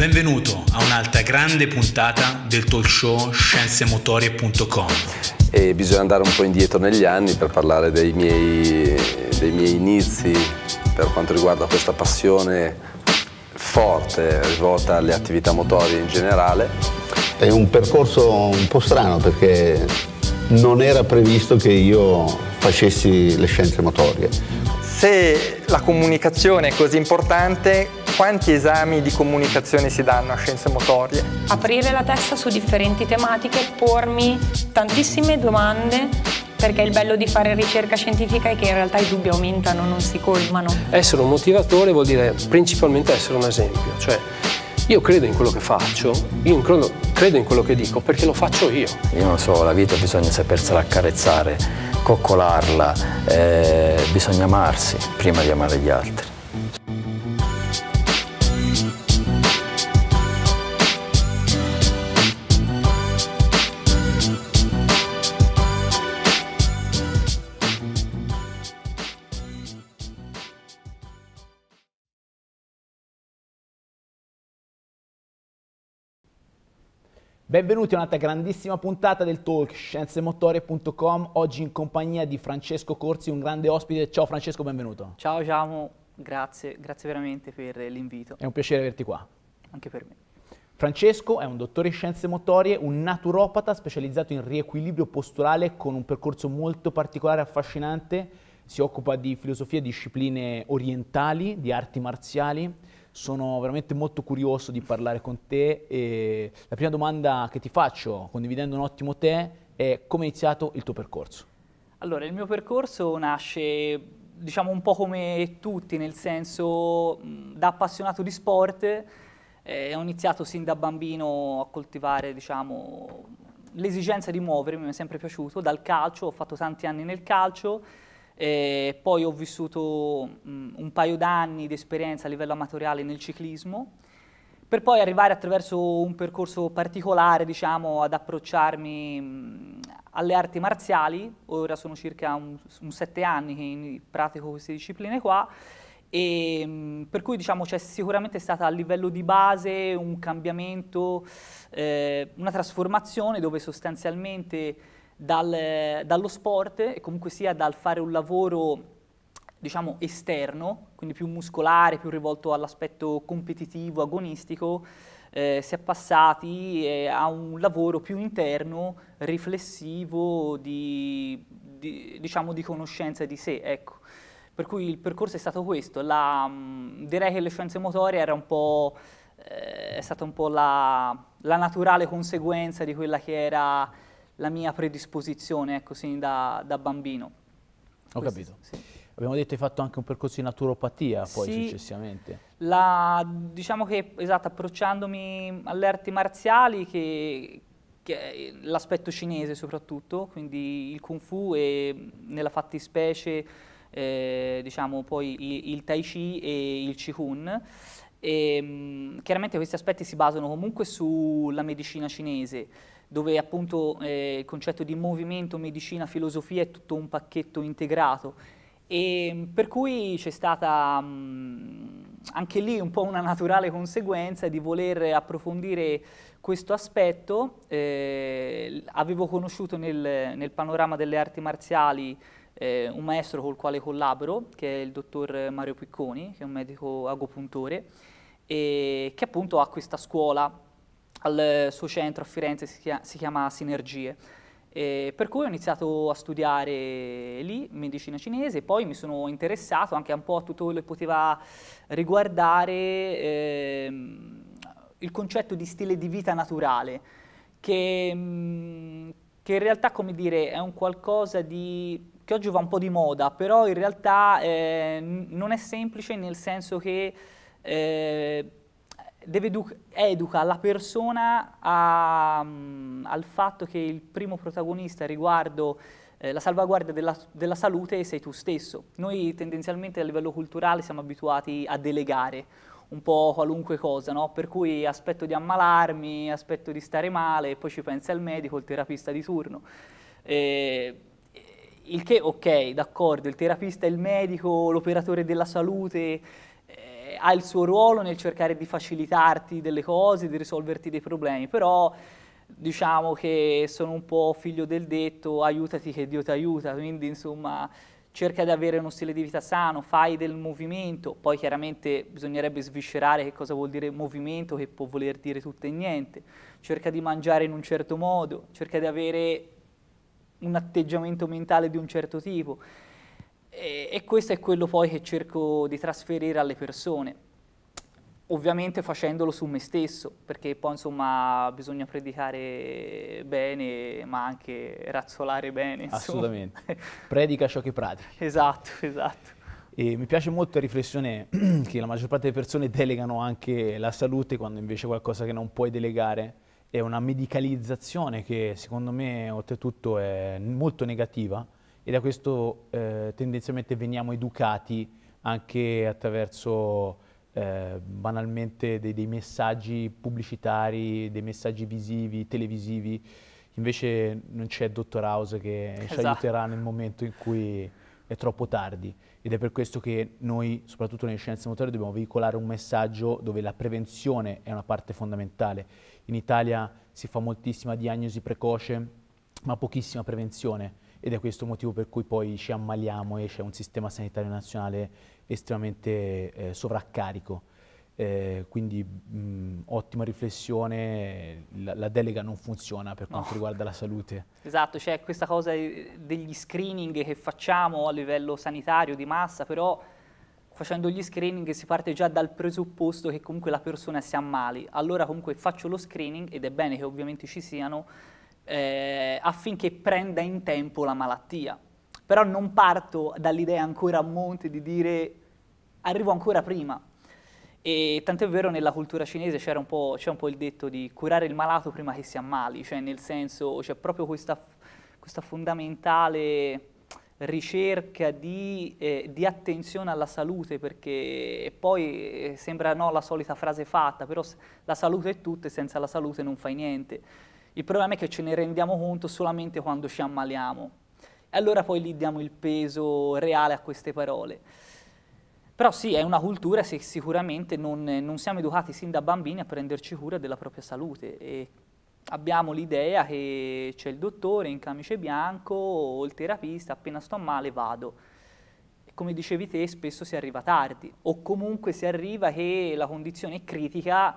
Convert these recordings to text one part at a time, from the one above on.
Benvenuto a un'altra grande puntata del talk show scienzemotorie.com. E bisogna andare un po' indietro negli anni per parlare dei miei, dei miei inizi per quanto riguarda questa passione forte rivolta alle attività motorie in generale. È un percorso un po' strano perché non era previsto che io facessi le scienze motorie. Se la comunicazione è così importante, quanti esami di comunicazione si danno a scienze motorie? Aprire la testa su differenti tematiche, pormi tantissime domande perché il bello di fare ricerca scientifica è che in realtà i dubbi aumentano, non si colmano. Essere un motivatore vuol dire principalmente essere un esempio, cioè io credo in quello che faccio, io credo, credo in quello che dico perché lo faccio io. Io non so, la vita bisogna sapersela accarezzare, coccolarla, eh, bisogna amarsi prima di amare gli altri. Benvenuti a un'altra grandissima puntata del talk scienzemotorie.com, oggi in compagnia di Francesco Corsi, un grande ospite. Ciao Francesco, benvenuto. Ciao Giamo, grazie, grazie veramente per l'invito. È un piacere averti qua. Anche per me. Francesco è un dottore in scienze motorie, un naturopata specializzato in riequilibrio posturale con un percorso molto particolare e affascinante. Si occupa di filosofia, discipline orientali, di arti marziali sono veramente molto curioso di parlare con te e la prima domanda che ti faccio, condividendo un ottimo te, è come è iniziato il tuo percorso? Allora, il mio percorso nasce diciamo un po' come tutti, nel senso da appassionato di sport eh, ho iniziato sin da bambino a coltivare diciamo, l'esigenza di muovermi, mi è sempre piaciuto, dal calcio, ho fatto tanti anni nel calcio, e poi ho vissuto mh, mm, un paio d'anni di esperienza a livello amatoriale nel ciclismo, per poi arrivare attraverso un percorso particolare diciamo, ad approcciarmi mh, mm, alle arti marziali, ora sono circa un, un sette anni che pratico queste discipline qua, e, mm, per cui diciamo, c'è sicuramente stato a livello di base un cambiamento, eh, una trasformazione dove sostanzialmente dal, dallo sport e comunque sia dal fare un lavoro diciamo esterno, quindi più muscolare, più rivolto all'aspetto competitivo, agonistico, eh, si è passati eh, a un lavoro più interno, riflessivo, di, di, diciamo di conoscenza di sé, ecco. Per cui il percorso è stato questo, la, direi che le scienze motorie era un po', eh, è stata un po' la, la naturale conseguenza di quella che era la mia predisposizione, ecco, sin da, da bambino. Ho Questo, capito. Sì. Abbiamo detto hai fatto anche un percorso di naturopatia poi sì, successivamente. La, diciamo che, esatto, approcciandomi alle arti marziali, che, che l'aspetto cinese soprattutto, quindi il kung fu e nella fattispecie, eh, diciamo, poi il, il tai chi e il qigong, e, ehm, chiaramente questi aspetti si basano comunque sulla medicina cinese dove appunto eh, il concetto di movimento, medicina, filosofia è tutto un pacchetto integrato. E, ehm, per cui c'è stata mh, mm, anche lì un po' una naturale conseguenza di voler approfondire questo aspetto. Eh, avevo conosciuto nel, nel, panorama delle arti marziali eh, un maestro col quale collaboro, che è il dottor Mario Picconi, che è un medico agopuntore, e che appunto ha questa scuola al suo centro a Firenze, si chiama, si chiama Sinergie. E per cui ho iniziato a studiare lì medicina cinese, poi mi sono interessato anche un po' a tutto quello che poteva riguardare ehm, il concetto di stile di vita naturale, che, mh, mhmm, che in realtà dire, è un qualcosa di, che oggi va un po' di moda, però in realtà eh, non è semplice nel senso che eh, Edu educa la persona a, um, al fatto che il primo protagonista riguardo eh, la salvaguardia della, della, salute sei tu stesso. Noi tendenzialmente a livello culturale siamo abituati a delegare un po' qualunque cosa, no? per cui aspetto di ammalarmi, aspetto di stare male, poi ci pensa il medico, il terapista di turno. Eh, il che, ok, d'accordo, il terapista, il medico, l'operatore della salute, eh, ha il suo ruolo nel cercare di facilitarti delle cose, di risolverti dei problemi, però diciamo che sono un po' figlio del detto aiutati che Dio ti aiuta, quindi insomma cerca di avere uno stile di vita sano, fai del movimento, poi chiaramente bisognerebbe sviscerare che cosa vuol dire movimento, che può voler dire tutto e niente, cerca di mangiare in un certo modo, cerca di avere un atteggiamento mentale di un certo tipo. E, e questo è quello poi che cerco di trasferire alle persone ovviamente facendolo su me stesso, perché poi insomma bisogna predicare bene, ma anche razzolare bene. Insomma. Assolutamente, predica ciò che pratica Esatto, esatto. E mi piace molto la riflessione che la maggior parte delle persone delegano anche la salute quando invece è qualcosa che non puoi delegare è una medicalizzazione che secondo me oltretutto è molto negativa e da questo eh, tendenzialmente veniamo educati anche attraverso eh, banalmente dei, dei, messaggi pubblicitari, dei messaggi visivi, televisivi, invece non c'è il Dottor House che esatto. ci aiuterà nel momento in cui è troppo tardi ed è per questo che noi, soprattutto nelle scienze motorie, dobbiamo veicolare un messaggio dove la prevenzione è una parte fondamentale. In Italia si fa moltissima diagnosi precoce, ma pochissima prevenzione ed è questo motivo per cui poi ci ammaliamo e c'è un sistema sanitario nazionale estremamente eh, sovraccarico. Eh, quindi mh, ottima riflessione, la, la, delega non funziona per quanto no. riguarda la salute. Esatto, c'è cioè questa cosa eh, degli screening che facciamo a livello sanitario di massa, però facendo gli screening si parte già dal presupposto che comunque la persona si ammali. Allora comunque faccio lo screening ed è bene che ovviamente ci siano eh, affinché prenda in tempo la malattia. Però non parto dall'idea ancora a monte di dire arrivo ancora prima. E tant'è vero nella cultura cinese c'è un, un, po' il detto di curare il malato prima che si ammali, cioè nel senso c'è proprio questa, questa, fondamentale ricerca di, eh, di, attenzione alla salute, perché poi eh, sembra no, la solita frase fatta, però la salute è tutto e senza la salute non fai niente. Il problema è che ce ne rendiamo conto solamente quando ci ammaliamo. E allora poi gli diamo il peso reale a queste parole. Però sì, è una cultura se sicuramente non, non siamo educati sin da bambini a prenderci cura della propria salute. E abbiamo l'idea che c'è il dottore in camice bianco o il terapista, appena sto male vado. E come dicevi te, spesso si arriva tardi o comunque si arriva che la condizione è critica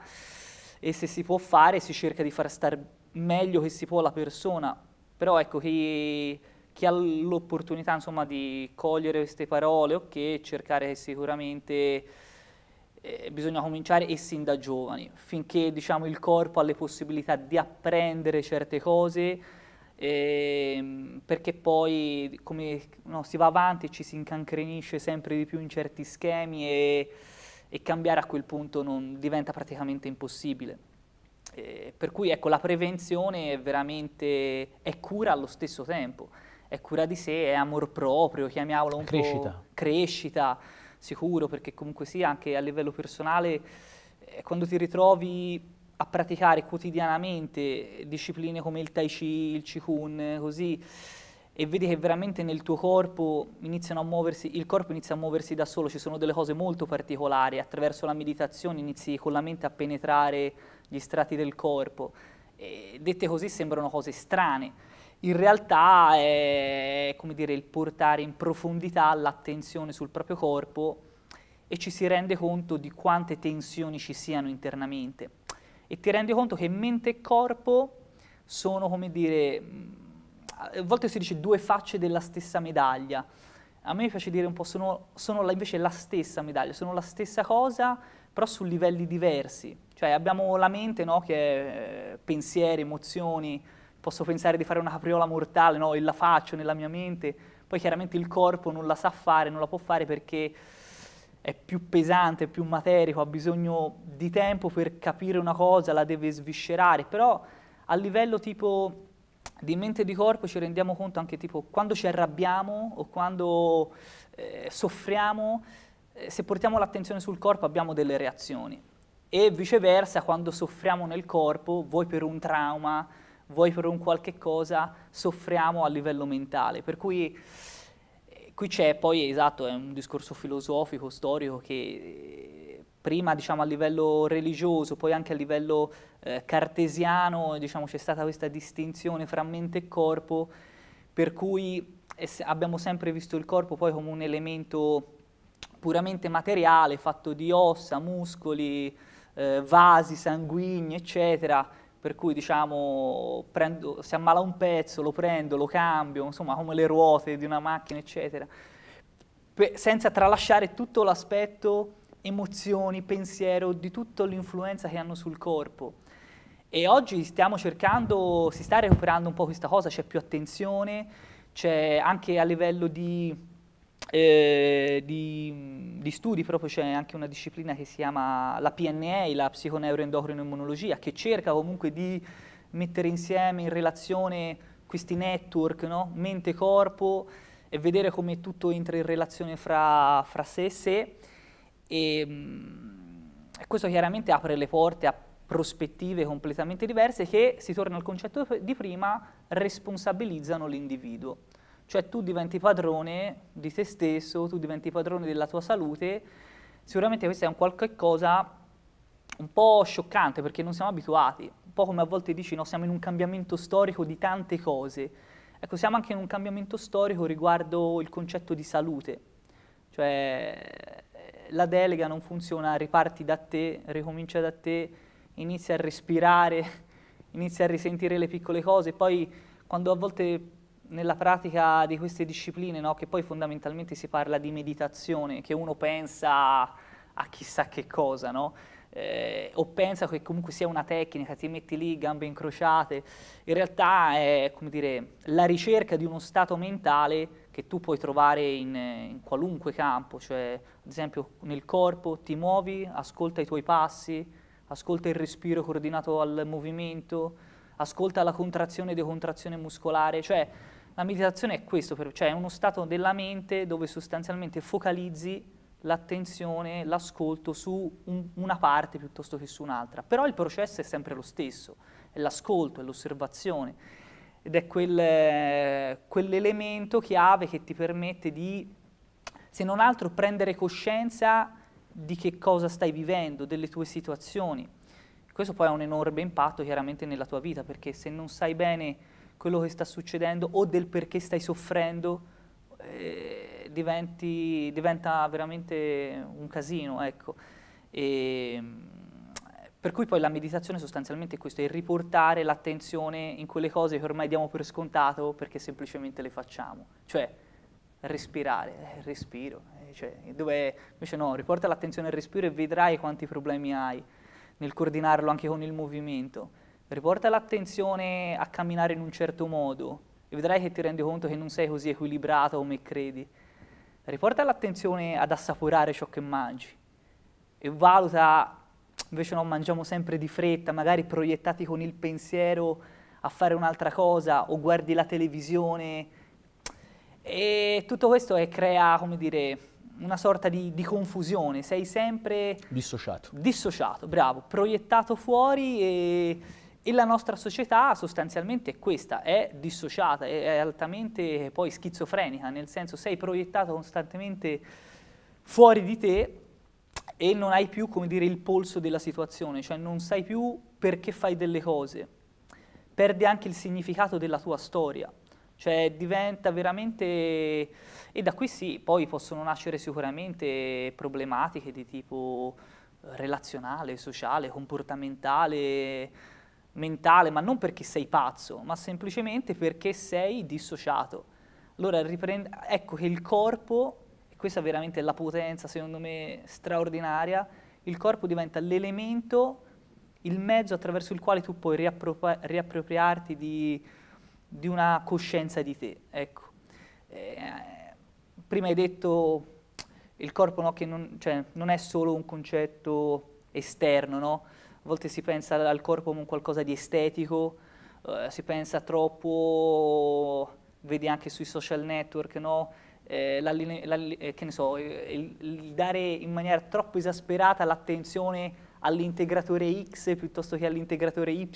e se si può fare si cerca di far star meglio che si può la persona, però ecco chi, chi ha l'opportunità insomma di cogliere queste parole ok, cercare sicuramente eh, bisogna cominciare e sin da giovani, finché diciamo il corpo ha le possibilità di apprendere certe cose, eh, perché poi come, no, si va avanti e ci si incancrenisce sempre di più in certi schemi e e cambiare a quel punto non diventa praticamente impossibile. Eh, per cui ecco, la prevenzione è veramente è cura allo stesso tempo, è cura di sé, è amor proprio, chiamiamolo un crescita. po' crescita, sicuro, perché comunque sì, anche a livello personale, eh, quando ti ritrovi a praticare quotidianamente discipline come il Tai Chi, il Qigong, così, e vedi che veramente nel tuo corpo iniziano a muoversi, il corpo inizia a muoversi da solo, ci sono delle cose molto particolari, attraverso la meditazione inizi con la mente a penetrare gli strati del corpo. E, dette così sembrano cose strane, in realtà è come dire il portare in profondità l'attenzione sul proprio corpo e ci si rende conto di quante tensioni ci siano internamente e ti rendi conto che mente e corpo sono come dire a volte si dice due facce della stessa medaglia. A me piace dire un po', sono, sono invece la stessa medaglia, sono la stessa cosa, però su livelli diversi. Cioè abbiamo la mente no, che è eh, pensieri, emozioni, posso pensare di fare una capriola mortale, no, e la faccio nella mia mente, poi chiaramente il corpo non la sa fare, non la può fare perché è più pesante, è più materico, ha bisogno di tempo per capire una cosa, la deve sviscerare, però a livello tipo di mente e di corpo ci rendiamo conto anche tipo quando ci arrabbiamo o quando eh, soffriamo, eh, se portiamo l'attenzione sul corpo abbiamo delle reazioni e viceversa quando soffriamo nel corpo, vuoi per un trauma, vuoi per un qualche cosa, soffriamo a livello mentale. Per cui eh, qui c'è poi, esatto, è un discorso filosofico, storico che prima diciamo, a livello religioso, poi anche a livello eh, cartesiano diciamo, c'è stata questa distinzione fra mente e corpo, per cui abbiamo sempre visto il corpo poi come un elemento puramente materiale, fatto di ossa, muscoli, eh, vasi sanguigni, eccetera, per cui diciamo prendo, si ammala un pezzo, lo prendo, lo cambio, insomma come le ruote di una macchina, eccetera, Pe senza tralasciare tutto l'aspetto emozioni, pensiero, di tutta l'influenza che hanno sul corpo. E oggi stiamo cercando, si sta recuperando un po' questa cosa, c'è più attenzione, c'è anche a livello di, eh, di, di studi, proprio c'è anche una disciplina che si chiama la PNA, la psiconeuroendocrinoimmunologia, che cerca comunque di mettere insieme in relazione questi network, no? mente-corpo, e vedere come tutto entra in relazione fra, fra sé e sé. E, mh, mm, questo chiaramente apre le porte a prospettive completamente diverse che, si torna al concetto di prima, responsabilizzano l'individuo. Cioè tu diventi padrone di te stesso, tu diventi padrone della tua salute, sicuramente questo è un qualche cosa un po' scioccante perché non siamo abituati, un po' come a volte dici, no, siamo in un cambiamento storico di tante cose. Ecco, siamo anche in un cambiamento storico riguardo il concetto di salute. Cioè, la delega non funziona, riparti da te, ricomincia da te, inizia a respirare, inizia a risentire le piccole cose, poi quando a volte nella pratica di queste discipline, no, che poi fondamentalmente si parla di meditazione, che uno pensa a chissà che cosa, no? eh, o pensa che comunque sia una tecnica, ti metti lì gambe incrociate, in realtà è come dire, la ricerca di uno stato mentale che tu puoi trovare in, eh, in, qualunque campo, cioè ad esempio nel corpo ti muovi, ascolta i tuoi passi, ascolta il respiro coordinato al movimento, ascolta la contrazione e decontrazione muscolare, cioè la meditazione è questo, cioè è uno stato della mente dove sostanzialmente focalizzi l'attenzione, l'ascolto su un, una parte piuttosto che su un'altra, però il processo è sempre lo stesso, è l'ascolto, è l'osservazione ed è quel, quell'elemento chiave che ti permette di, se non altro, prendere coscienza di che cosa stai vivendo, delle tue situazioni. Questo poi ha un enorme impatto chiaramente nella tua vita, perché se non sai bene quello che sta succedendo o del perché stai soffrendo, eh, diventi, diventa veramente un casino, ecco. E, ehm, per cui poi la meditazione sostanzialmente è questo, è riportare l'attenzione in quelle cose che ormai diamo per scontato perché semplicemente le facciamo. Cioè, respirare, eh, respiro, eh, cioè, dove, invece no, riporta l'attenzione al respiro e vedrai quanti problemi hai nel coordinarlo anche con il movimento. Riporta l'attenzione a camminare in un certo modo e vedrai che ti rendi conto che non sei così equilibrato come credi. Riporta l'attenzione ad assaporare ciò che mangi e valuta invece no, mangiamo sempre di fretta, magari proiettati con il pensiero a fare un'altra cosa o guardi la televisione. E tutto questo è, crea, come dire, una sorta di, di, confusione, sei sempre... Dissociato. Dissociato, bravo, proiettato fuori e, e, la nostra società sostanzialmente è questa, è dissociata, è, altamente poi schizofrenica, nel senso sei proiettato costantemente fuori di te e non hai più, come dire, il polso della situazione, cioè non sai più perché fai delle cose. Perdi anche il significato della tua storia, cioè diventa veramente... E da qui sì, poi possono nascere sicuramente problematiche di tipo eh, relazionale, sociale, comportamentale, mentale, ma non perché sei pazzo, ma semplicemente perché sei dissociato. Allora ecco che il corpo questa è veramente la potenza, secondo me, straordinaria, il corpo diventa l'elemento, il mezzo attraverso il quale tu puoi riappropri riappropriarti di, di, una coscienza di te. Ecco. Eh, prima hai detto il corpo no, che non, cioè, non, è solo un concetto esterno, no? a volte si pensa al corpo come qualcosa di estetico, eh, si pensa troppo, vedi anche sui social network, no? eh, eh, che ne so, eh, il, il dare in maniera troppo esasperata l'attenzione all'integratore x piuttosto che all'integratore y,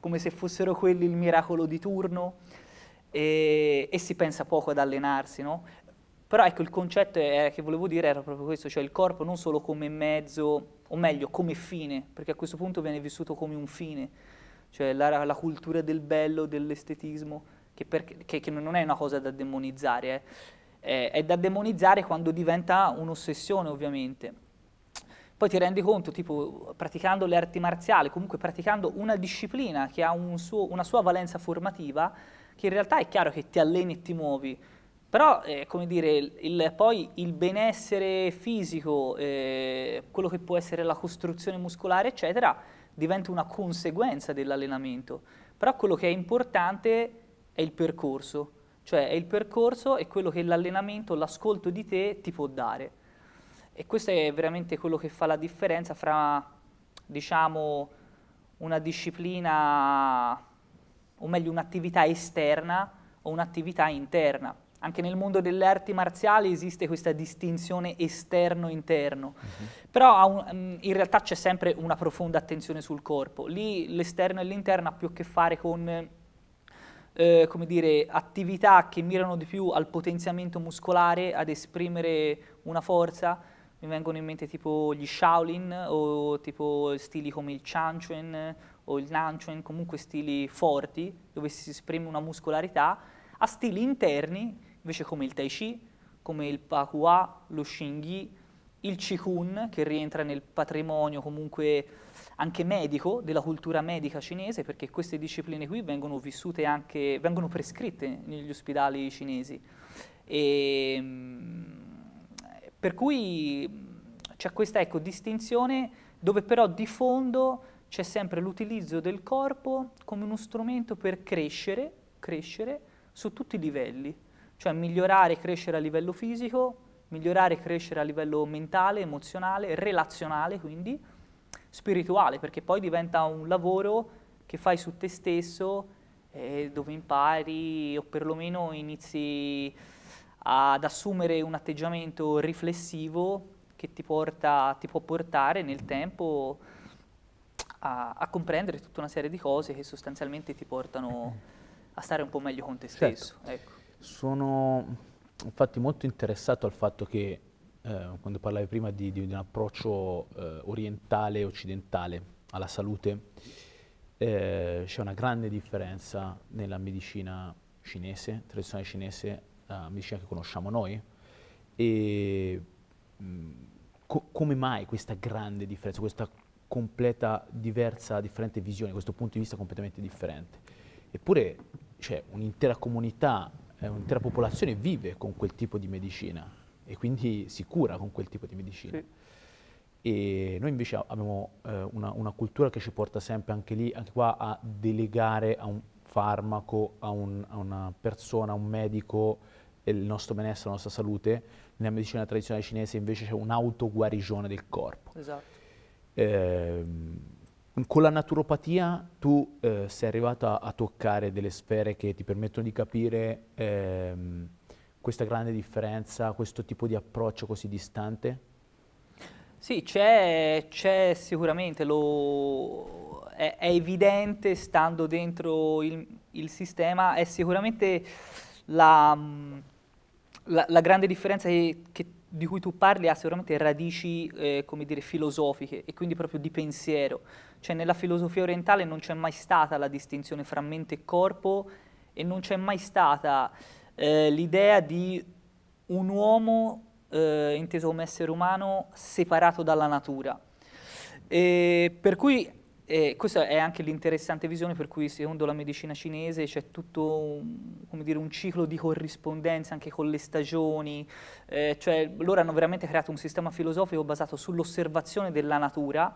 come se fossero quelli il miracolo di turno, e, e si pensa poco ad allenarsi, no? Però ecco, il concetto è, che volevo dire era proprio questo, cioè il corpo non solo come mezzo, o meglio, come fine, perché a questo punto viene vissuto come un fine, cioè la, la cultura del bello, dell'estetismo, che, per, che, che non è una cosa da demonizzare, eh. è, eh, è da demonizzare quando diventa un'ossessione ovviamente. Poi ti rendi conto, tipo praticando le arti marziali, comunque praticando una disciplina che ha un suo, una sua valenza formativa, che in realtà è chiaro che ti alleni e ti muovi, però, eh, come dire, il, poi il benessere fisico, eh, quello che può essere la costruzione muscolare, eccetera, diventa una conseguenza dell'allenamento. Però quello che è importante è è il percorso, cioè è il percorso e quello che l'allenamento, l'ascolto di te ti può dare. E questo è veramente quello che fa la differenza fra, diciamo, una disciplina, o meglio un'attività esterna o un'attività interna. Anche nel mondo delle arti marziali esiste questa distinzione esterno-interno, mm-hmm. però un, mm, in realtà c'è sempre una profonda attenzione sul corpo. Lì l'esterno e l'interno ha più a che fare con eh, come dire, attività che mirano di più al potenziamento muscolare, ad esprimere una forza, mi vengono in mente tipo gli Shaolin o tipo stili come il Chanchuen o il Nanchuen, comunque stili forti dove si esprime una muscolarità, a stili interni invece come il Tai Chi, come il Pakua, lo Shingi, il Qigong che rientra nel patrimonio comunque anche medico, della cultura medica cinese, perché queste discipline qui vengono vissute anche, vengono prescritte negli ospedali cinesi. E, ehm, per cui c'è questa ecco, distinzione dove però di fondo c'è sempre l'utilizzo del corpo come uno strumento per crescere, crescere su tutti i livelli, cioè migliorare e crescere a livello fisico, migliorare e crescere a livello mentale, emozionale, relazionale quindi, spirituale, perché poi diventa un lavoro che fai su te stesso, eh, dove impari o perlomeno inizi ad assumere un atteggiamento riflessivo che ti, porta, ti può portare nel tempo a, a, comprendere tutta una serie di cose che sostanzialmente ti portano a stare un po' meglio con te certo. stesso. Certo. Ecco. Sono infatti molto interessato al fatto che eh, quando parlavi prima di, di un approccio eh, orientale e occidentale alla salute, eh, c'è una grande differenza nella medicina cinese, tradizionale cinese, la medicina che conosciamo noi. E mm, co come mai questa grande differenza, questa completa, diversa, differente visione, questo punto di vista completamente differente? Eppure c'è cioè, un'intera comunità, eh, un'intera popolazione vive con quel tipo di medicina e quindi si cura con quel tipo di medicina. Sì. E noi invece abbiamo eh, una, una, cultura che ci porta sempre anche lì, anche qua, a delegare a un farmaco, a, un, a una persona, a un medico, eh, il nostro benessere, la nostra salute. Nella medicina tradizionale cinese invece c'è un'autoguarigione del corpo. Esatto. Eh, con la naturopatia tu eh, sei arrivato a toccare delle sfere che ti permettono di capire... Ehm, questa grande differenza, questo tipo di approccio così distante? Sì, c'è, sicuramente, lo, è, è, evidente stando dentro il, il sistema, è sicuramente la, la, la grande differenza che, che di cui tu parli ha sicuramente radici eh, come dire, filosofiche e quindi proprio di pensiero. Cioè nella filosofia orientale non c'è mai stata la distinzione fra mente e corpo e non c'è mai stata eh, l'idea di un uomo eh, inteso come essere umano separato dalla natura. E per cui e eh, questa è anche l'interessante visione per cui secondo la medicina cinese c'è tutto un, dire, un, ciclo di corrispondenza anche con le stagioni, eh, cioè loro hanno veramente creato un sistema filosofico basato sull'osservazione della natura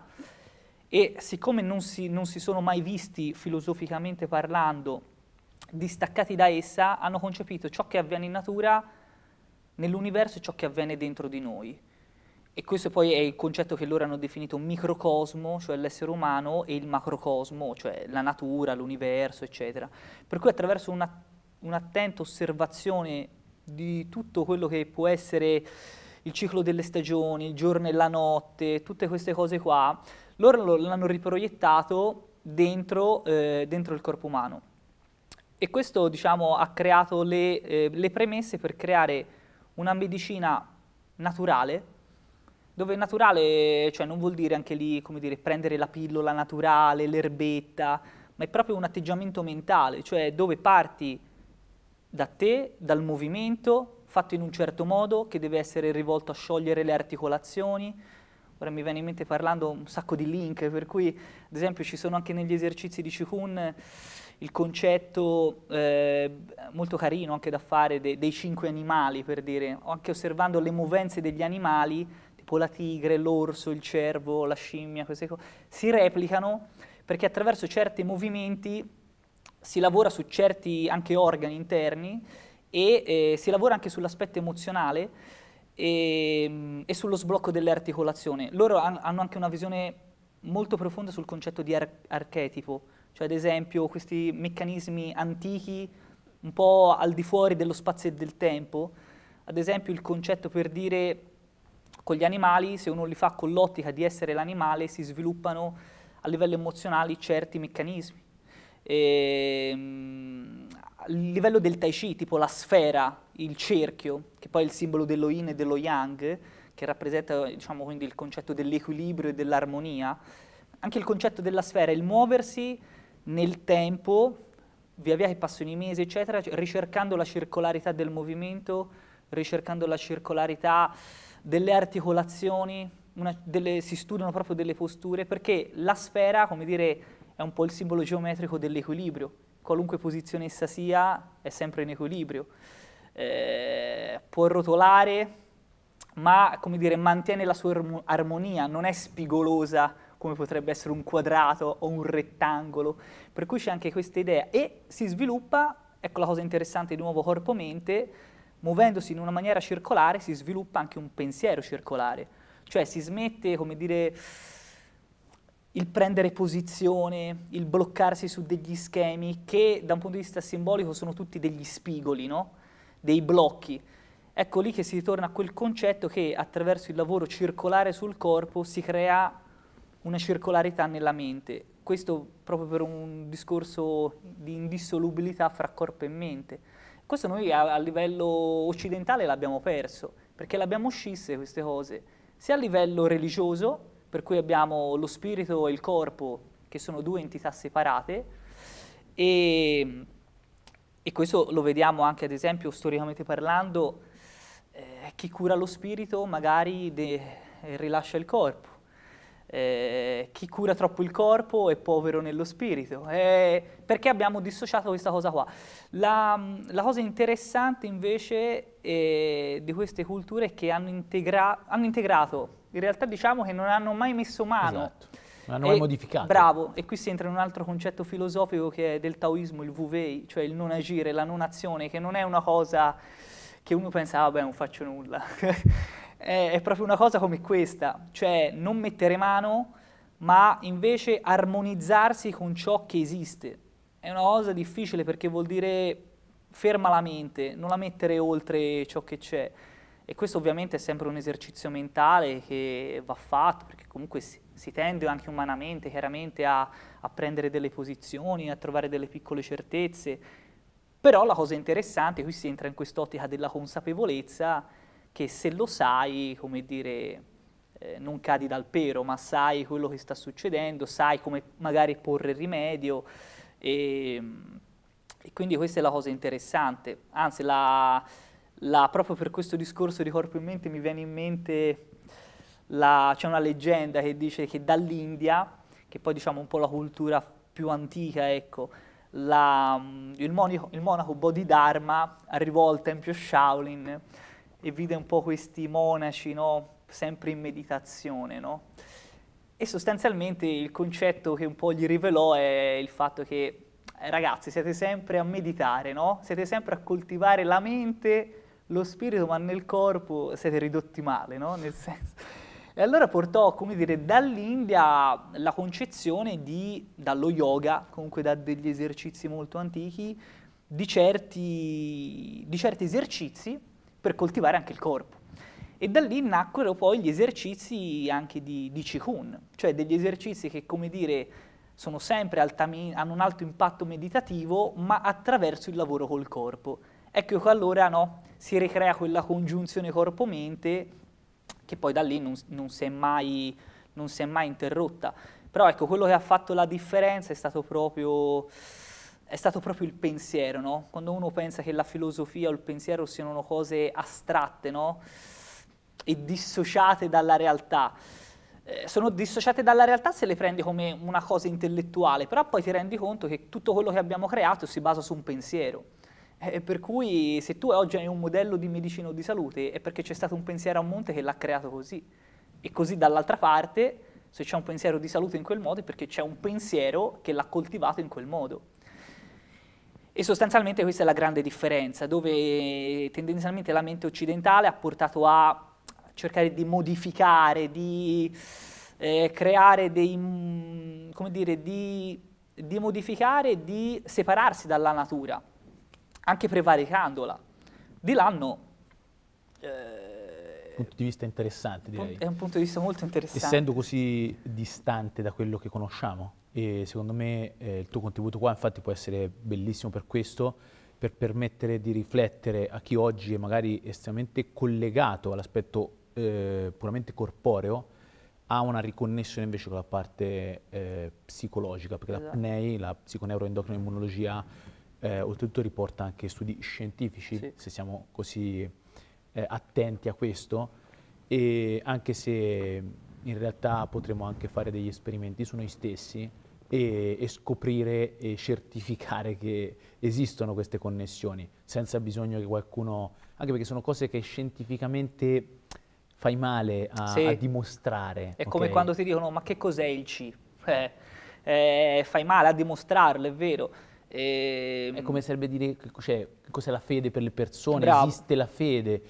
e siccome non si, non si sono mai visti filosoficamente parlando distaccati da essa, hanno concepito ciò che avviene in natura nell'universo e ciò che avviene dentro di noi. E questo poi è il concetto che loro hanno definito microcosmo, cioè l'essere umano, e il macrocosmo, cioè la natura, l'universo, eccetera. Per cui attraverso una, un'attenta osservazione di tutto quello che può essere il ciclo delle stagioni, il giorno e la notte, tutte queste cose qua, loro l'hanno riproiettato dentro, eh, dentro il corpo umano. E questo diciamo, ha creato le, eh, le premesse per creare una medicina naturale, dove naturale cioè, non vuol dire anche lì dire, prendere la pillola naturale, l'erbetta, ma è proprio un atteggiamento mentale, cioè dove parti da te, dal movimento, fatto in un certo modo, che deve essere rivolto a sciogliere le articolazioni. Ora mi viene in mente parlando un sacco di link, per cui ad esempio ci sono anche negli esercizi di Qigong il concetto eh, molto carino anche da fare de dei cinque animali, per dire, anche osservando le movenze degli animali, tipo la tigre, l'orso, il cervo, la scimmia, queste cose, si replicano perché attraverso certi movimenti si lavora su certi anche organi interni e eh, si lavora anche sull'aspetto emozionale e, ehm, e, sullo sblocco delle articolazioni. Loro han hanno anche una visione molto profonda sul concetto di ar archetipo, cioè ad esempio questi meccanismi antichi un po' al di fuori dello spazio e del tempo, ad esempio il concetto per dire con gli animali, se uno li fa con l'ottica di essere l'animale, si sviluppano a livello emozionale certi meccanismi. E, ehm, a livello del tai chi, tipo la sfera, il cerchio, che poi è il simbolo dello yin e dello yang, che rappresenta diciamo, quindi il concetto dell'equilibrio e dell'armonia, anche il concetto della sfera, il muoversi nel tempo, via via che passano i mesi, eccetera, ricercando la circolarità del movimento, ricercando la circolarità delle articolazioni, una, delle, si studiano proprio delle posture, perché la sfera, come dire, è un po' il simbolo geometrico dell'equilibrio. Qualunque posizione essa sia, è sempre in equilibrio. Eh, può rotolare, ma, come dire, mantiene la sua armonia, non è spigolosa, come potrebbe essere un quadrato o un rettangolo, per cui c'è anche questa idea e si sviluppa, ecco la cosa interessante di nuovo corpo-mente, muovendosi in una maniera circolare si sviluppa anche un pensiero circolare, cioè si smette, come dire, il prendere posizione, il bloccarsi su degli schemi che da un punto di vista simbolico sono tutti degli spigoli, no? dei blocchi. Ecco lì che si ritorna a quel concetto che attraverso il lavoro circolare sul corpo si crea una circolarità nella mente, questo proprio per un discorso di indissolubilità fra corpo e mente. Questo noi a, a livello occidentale l'abbiamo perso, perché l'abbiamo scisse queste cose, sia a livello religioso, per cui abbiamo lo spirito e il corpo, che sono due entità separate, e, e questo lo vediamo anche ad esempio storicamente parlando, eh, chi cura lo spirito magari de, rilascia il corpo, eh, chi cura troppo il corpo è povero nello spirito, eh, perché abbiamo dissociato questa cosa qua. La, la cosa interessante invece eh, di queste culture è che hanno, integra hanno, integrato, in realtà diciamo che non hanno mai messo mano. Esatto. Non hanno e, mai modificato. Bravo, e qui si entra in un altro concetto filosofico che è del taoismo, il vuvei, cioè il non agire, la non azione, che non è una cosa che uno pensa, ah, vabbè, non faccio nulla. è, è proprio una cosa come questa, cioè non mettere mano, ma invece armonizzarsi con ciò che esiste. È una cosa difficile perché vuol dire ferma la mente, non la mettere oltre ciò che c'è. E questo ovviamente è sempre un esercizio mentale che va fatto, perché comunque si, si tende anche umanamente, chiaramente, a, a, prendere delle posizioni, a trovare delle piccole certezze. Però la cosa interessante, qui si entra in quest'ottica della consapevolezza, che se lo sai, come dire, eh, non cadi dal pero, ma sai quello che sta succedendo, sai come magari porre rimedio e, e quindi questa è la cosa interessante. Anzi, la, la, proprio per questo discorso di corpo in mente mi viene in mente, c'è una leggenda che dice che dall'India, che poi diciamo un po' la cultura più antica, ecco, la, il, monico, il monaco Bodhidharma arrivò al tempio Shaolin e vide un po' questi monaci, no? sempre in meditazione, no? E sostanzialmente il concetto che un po' gli rivelò è il fatto che eh, ragazzi siete sempre a meditare, no? Siete sempre a coltivare la mente, lo spirito, ma nel corpo siete ridotti male, no? Nel senso. E allora portò, come dire, dall'India la concezione di, dallo yoga, comunque da degli esercizi molto antichi, di certi, di certi esercizi per coltivare anche il corpo. E da lì nacquero poi gli esercizi anche di, di Qigong, cioè degli esercizi che, come dire, sono sempre altami, hanno un alto impatto meditativo, ma attraverso il lavoro col corpo. Ecco che allora no, si ricrea quella congiunzione corpo-mente che poi da lì non, non, si mai, non si è mai interrotta. Però ecco, quello che ha fatto la differenza è stato proprio è stato proprio il pensiero, no? Quando uno pensa che la filosofia o il pensiero siano cose astratte, no? E dissociate dalla realtà. Eh, sono dissociate dalla realtà se le prendi come una cosa intellettuale, però poi ti rendi conto che tutto quello che abbiamo creato si basa su un pensiero. Eh, per cui se tu oggi hai un modello di medicina o di salute è perché c'è stato un pensiero a monte che l'ha creato così. E così dall'altra parte, se c'è un pensiero di salute in quel modo, è perché c'è un pensiero che l'ha coltivato in quel modo. E sostanzialmente questa è la grande differenza, dove eh, tendenzialmente la mente occidentale ha portato a cercare di modificare, di eh, creare dei, mm, come dire, di, di modificare, di separarsi dalla natura, anche prevaricandola. Di là no. Eh, punto di vista interessante, direi. È un punto di vista molto interessante. Essendo così distante da quello che conosciamo e secondo me eh, il tuo contributo qua infatti può essere bellissimo per questo, per permettere di riflettere a chi oggi è magari estremamente collegato all'aspetto eh, puramente corporeo, ha una riconnessione invece con la parte eh, psicologica, perché esatto. la PNEI, la psiconeuroendocrinoimmunologia, eh, oltretutto riporta anche studi scientifici, sì. se siamo così eh, attenti a questo, e anche se in realtà potremo anche fare degli esperimenti su noi stessi e, e, scoprire e certificare che esistono queste connessioni, senza bisogno che qualcuno, anche perché sono cose che scientificamente fai male a, sì. a dimostrare. È okay? come quando ti dicono ma che cos'è il C? Eh, eh, fai male a dimostrarlo, è vero. Eh, è come ehm, sarebbe dire cioè, cos'è la fede per le persone, bravo. esiste la fede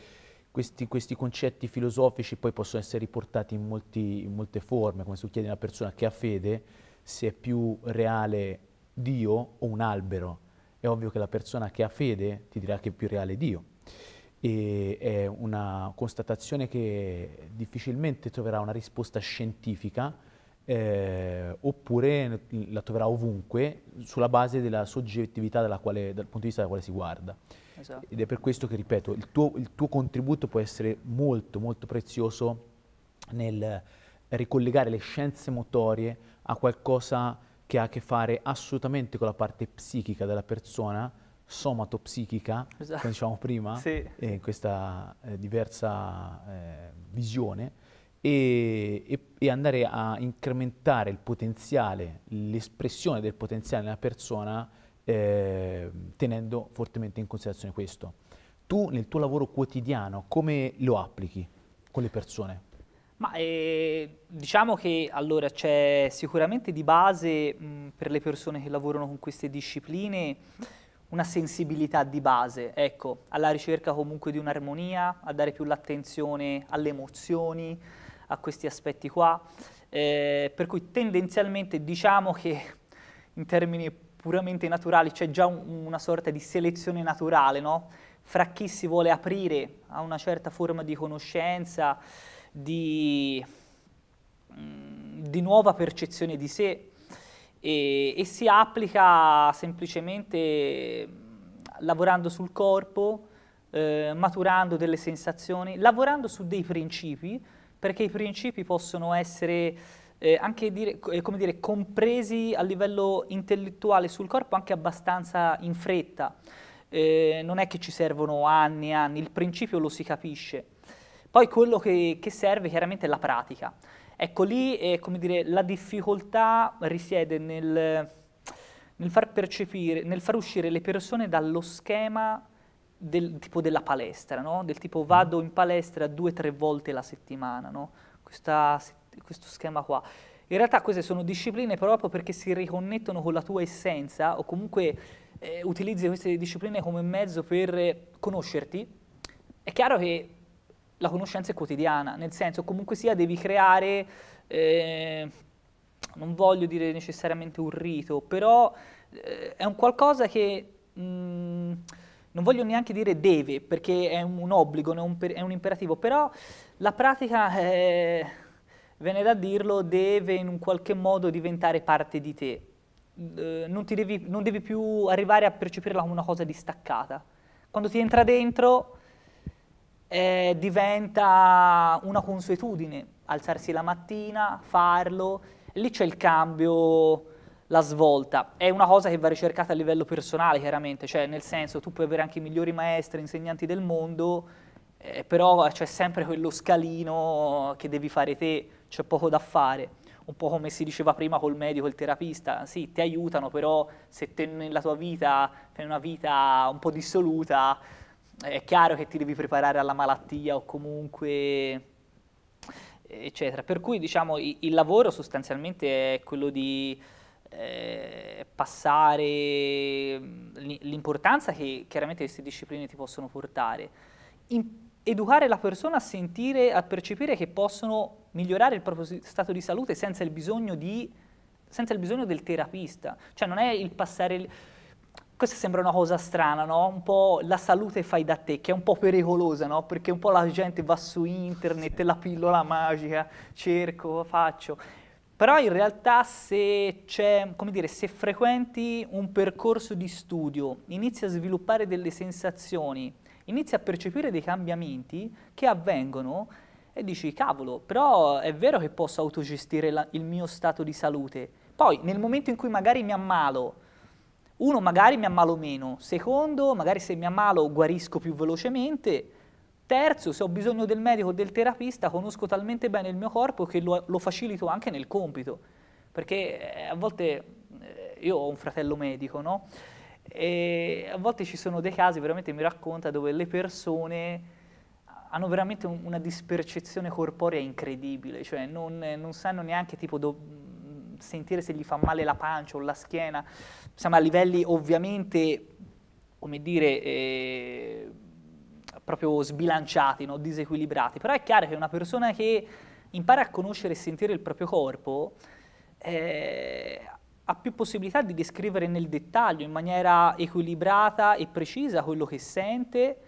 questi, questi, concetti filosofici poi possono essere riportati in, molti, in molte forme, come se tu chiedi a una persona che ha fede se è più reale Dio o un albero. È ovvio che la persona che ha fede ti dirà che è più reale Dio. E è una constatazione che difficilmente troverà una risposta scientifica eh, oppure la troverà ovunque sulla base della soggettività dalla quale, dal punto di vista dalla quale si guarda. Esatto. Ed è per questo che, ripeto, il tuo, il tuo contributo può essere molto, molto prezioso nel ricollegare le scienze motorie a qualcosa che ha a che fare assolutamente con la parte psichica della persona, somatopsichica, esatto. come dicevamo prima, sì. eh, questa eh, diversa eh, visione, e, e, e, andare a incrementare il potenziale, l'espressione del potenziale nella persona eh, tenendo fortemente in considerazione questo. Tu nel tuo lavoro quotidiano come lo applichi con le persone? Ma eh, diciamo che allora c'è sicuramente di base mh, mhmm, per le persone che lavorano con queste discipline una sensibilità di base, ecco, alla ricerca comunque di un'armonia, a dare più l'attenzione alle emozioni, a questi aspetti qua, eh, per cui tendenzialmente diciamo che in termini puramente naturali, c'è già un, una sorta di selezione naturale, no? Fra chi si vuole aprire a una certa forma di conoscenza, di, mm, di nuova percezione di sé e, e si applica semplicemente mm, lavorando sul corpo, eh, maturando delle sensazioni, lavorando su dei principi, perché i principi possono essere eh, anche dire, eh, come dire, compresi a livello intellettuale sul corpo anche abbastanza in fretta. Eh, non è che ci servono anni e anni, il principio lo si capisce. Poi quello che, che serve chiaramente è la pratica. Ecco lì, eh, dire, la difficoltà risiede nel, nel, far percepire, nel far uscire le persone dallo schema del tipo della palestra, no? del tipo mm. vado in palestra due o tre volte la settimana, no? questa settimana questo schema qua. In realtà queste sono discipline proprio perché si riconnettono con la tua essenza o comunque eh, utilizzi queste discipline come mezzo per eh, conoscerti. È chiaro che la conoscenza è quotidiana, nel senso comunque sia devi creare, eh, non voglio dire necessariamente un rito, però eh, è un qualcosa che... Mh, mm, non voglio neanche dire deve, perché è un obbligo, è un, è un imperativo, però la pratica è viene da dirlo, deve in un qualche modo diventare parte di te. Eh, non, devi, non, devi, più arrivare a percepirla come una cosa distaccata. Quando ti entra dentro eh, diventa una consuetudine, alzarsi la mattina, farlo, lì c'è il cambio, la svolta. È una cosa che va ricercata a livello personale, chiaramente, cioè nel senso tu puoi avere anche i migliori maestri, insegnanti del mondo, eh, però c'è sempre quello scalino che devi fare te, c'è poco da fare. Un po' come si diceva prima col medico e il terapista, sì, ti aiutano, però se te nella tua vita fai una vita un po' dissoluta, è chiaro che ti devi preparare alla malattia o comunque eccetera. Per cui diciamo il lavoro sostanzialmente è quello di eh, passare mm, l'importanza che chiaramente queste discipline ti possono portare. In educare la persona a sentire, a percepire che possono migliorare il proprio stato di salute senza il bisogno, di, senza il bisogno del terapista. Cioè non è il passare... Il, questa sembra una cosa strana, no? Un po' la salute fai da te, che è un po' pericolosa, no? Perché un po' la gente va su internet, la pillola magica, cerco, faccio. Però in realtà se, dire, se frequenti un percorso di studio, inizi a sviluppare delle sensazioni, inizi a percepire dei cambiamenti che avvengono e dici cavolo, però è vero che posso autogestire la, il mio stato di salute. Poi nel momento in cui magari mi ammalo, uno magari mi ammalo meno, secondo magari se mi ammalo guarisco più velocemente, terzo se ho bisogno del medico o del terapista conosco talmente bene il mio corpo che lo, lo facilito anche nel compito, perché eh, a volte eh, io ho un fratello medico, no? E a volte ci sono dei casi, veramente mi racconta, dove le persone hanno veramente un, una dispercezione corporea incredibile, cioè non, non sanno neanche tipo sentire se gli fa male la pancia o la schiena, siamo a livelli ovviamente, come dire, eh, proprio sbilanciati, no? disequilibrati, però è chiaro che una persona che impara a conoscere e sentire il proprio corpo eh, ha più possibilità di descrivere nel dettaglio, in maniera equilibrata e precisa, quello che sente,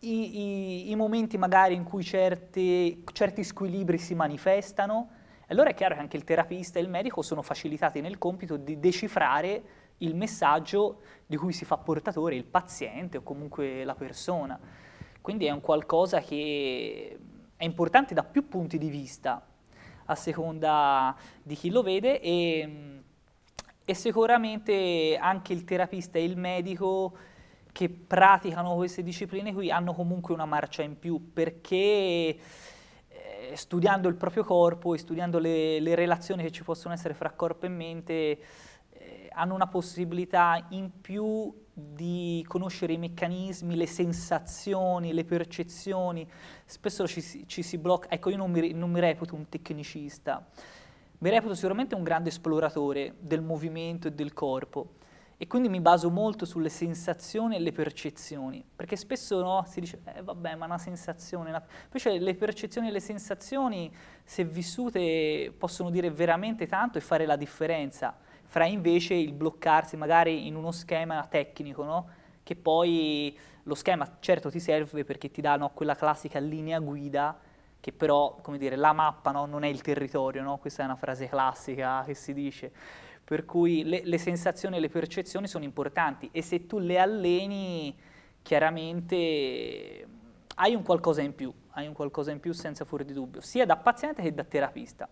i, i, i momenti magari in cui certi, certi squilibri si manifestano. Allora è chiaro che anche il terapista e il medico sono facilitati nel compito di decifrare il messaggio di cui si fa portatore il paziente o comunque la persona. Quindi è un qualcosa che è importante da più punti di vista, a seconda di chi lo vede e mm, e sicuramente anche il terapista e il medico che praticano queste discipline qui hanno comunque una marcia in più perché eh, studiando il proprio corpo e studiando le, le, relazioni che ci possono essere fra corpo e mente eh, hanno una possibilità in più di conoscere i meccanismi, le sensazioni, le percezioni, spesso ci, ci si blocca, ecco io non mi, non mi reputo un tecnicista, mi reputo sicuramente un grande esploratore del movimento e del corpo e quindi mi baso molto sulle sensazioni e le percezioni, perché spesso no, si dice, eh, vabbè, ma una sensazione, una... invece le percezioni e le sensazioni, se vissute, possono dire veramente tanto e fare la differenza, fra invece il bloccarsi magari in uno schema tecnico, no? che poi lo schema certo ti serve perché ti dà no, quella classica linea guida, che però, come dire, la mappa no, non è il territorio, no? questa è una frase classica che si dice, per cui le, le sensazioni e le percezioni sono importanti e se tu le alleni chiaramente hai un qualcosa in più, hai un qualcosa in più senza fuori di dubbio, sia da paziente che da terapista,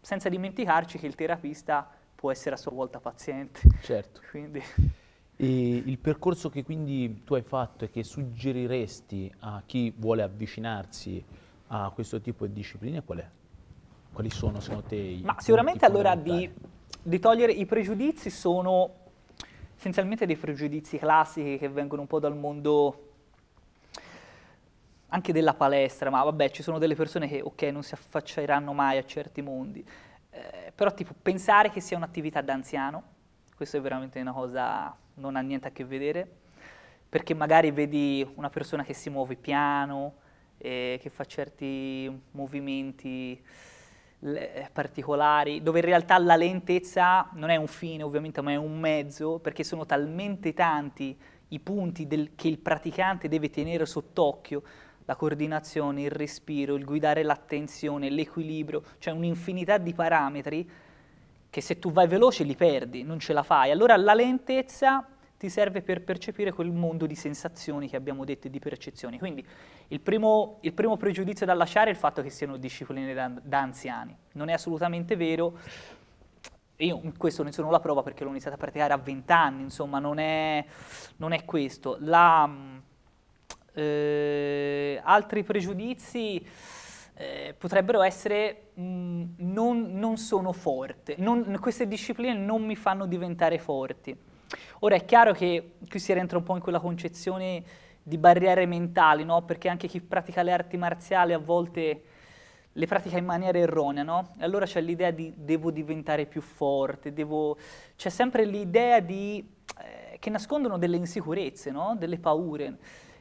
senza dimenticarci che il terapista può essere a sua volta paziente. Certo. Quindi. E il percorso che quindi tu hai fatto e che suggeriresti a chi vuole avvicinarsi a questo tipo di discipline qual è? Quali sono secondo te i Ma sicuramente allora di, di togliere i pregiudizi sono essenzialmente dei pregiudizi classici che vengono un po' dal mondo anche della palestra, ma vabbè ci sono delle persone che ok non si affacceranno mai a certi mondi, eh, però tipo pensare che sia un'attività d'anziano, questo è veramente una cosa non ha niente a che vedere, perché magari vedi una persona che si muove piano, eh, che fa certi movimenti particolari, dove in realtà la lentezza non è un fine ovviamente, ma è un mezzo, perché sono talmente tanti i punti del, che il praticante deve tenere sott'occhio, la coordinazione, il respiro, il guidare l'attenzione, l'equilibrio, cioè un'infinità di parametri che se tu vai veloce li perdi, non ce la fai. Allora la lentezza ti serve per percepire quel mondo di sensazioni che abbiamo detto e di percezioni. Quindi il primo, il primo, pregiudizio da lasciare è il fatto che siano discipline da, da anziani. Non è assolutamente vero. Io questo ne sono la prova perché l'ho iniziato a praticare a 20 anni, insomma, non è, non è questo. La, eh, altri pregiudizi eh, potrebbero essere mh, mm, non, non sono forte, non, queste discipline non mi fanno diventare forti Ora è chiaro che qui si rientra un po' in quella concezione di barriere mentali, no? perché anche chi pratica le arti marziali a volte le pratica in maniera erronea, no? E allora c'è l'idea di devo diventare più forte, devo... c'è sempre l'idea di... Eh, che nascondono delle insicurezze, no? delle paure.